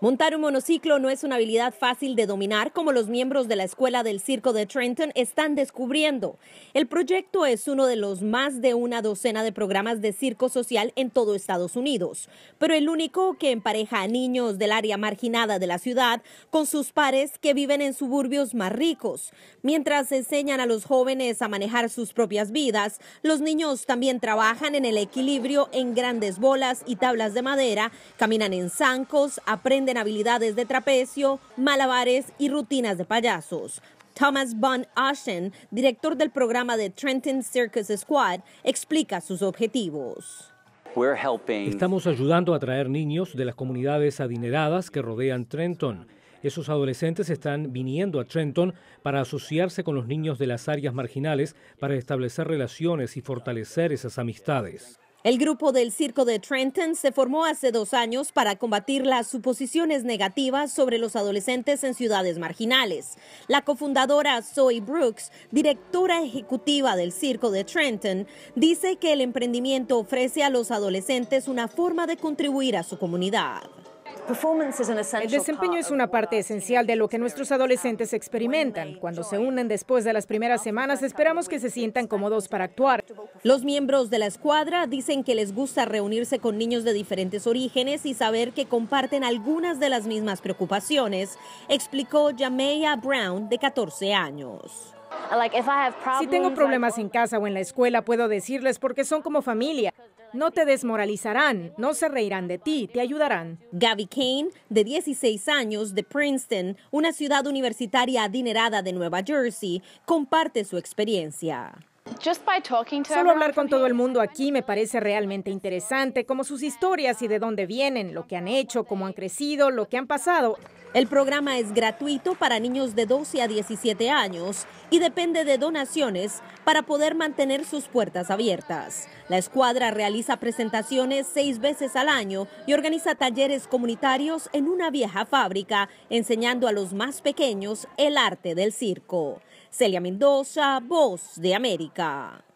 Montar un monociclo no es una habilidad fácil de dominar, como los miembros de la Escuela del Circo de Trenton están descubriendo. El proyecto es uno de los más de una docena de programas de circo social en todo Estados Unidos, pero el único que empareja a niños del área marginada de la ciudad con sus pares que viven en suburbios más ricos. Mientras enseñan a los jóvenes a manejar sus propias vidas, los niños también trabajan en el equilibrio en grandes bolas y tablas de madera, caminan en zancos, aprenden habilidades de trapecio, malabares y rutinas de payasos. Thomas Von Ashen, director del programa de Trenton Circus Squad, explica sus objetivos. Estamos ayudando a traer niños de las comunidades adineradas que rodean Trenton. Esos adolescentes están viniendo a Trenton para asociarse con los niños de las áreas marginales para establecer relaciones y fortalecer esas amistades. El grupo del Circo de Trenton se formó hace dos años para combatir las suposiciones negativas sobre los adolescentes en ciudades marginales. La cofundadora Zoe Brooks, directora ejecutiva del Circo de Trenton, dice que el emprendimiento ofrece a los adolescentes una forma de contribuir a su comunidad. El desempeño es una parte esencial de lo que nuestros adolescentes experimentan. Cuando se unen después de las primeras semanas, esperamos que se sientan cómodos para actuar. Los miembros de la escuadra dicen que les gusta reunirse con niños de diferentes orígenes y saber que comparten algunas de las mismas preocupaciones, explicó Jamea Brown, de 14 años. Si tengo problemas en casa o en la escuela, puedo decirles porque son como familia. No te desmoralizarán, no se reirán de ti, te ayudarán. Gaby Kane, de 16 años, de Princeton, una ciudad universitaria adinerada de Nueva Jersey, comparte su experiencia. Solo hablar con todo el mundo aquí me parece realmente interesante, como sus historias y de dónde vienen, lo que han hecho, cómo han crecido, lo que han pasado. El programa es gratuito para niños de 12 a 17 años y depende de donaciones para poder mantener sus puertas abiertas. La escuadra realiza presentaciones seis veces al año y organiza talleres comunitarios en una vieja fábrica, enseñando a los más pequeños el arte del circo. Celia Mendoza, Voz de América. lah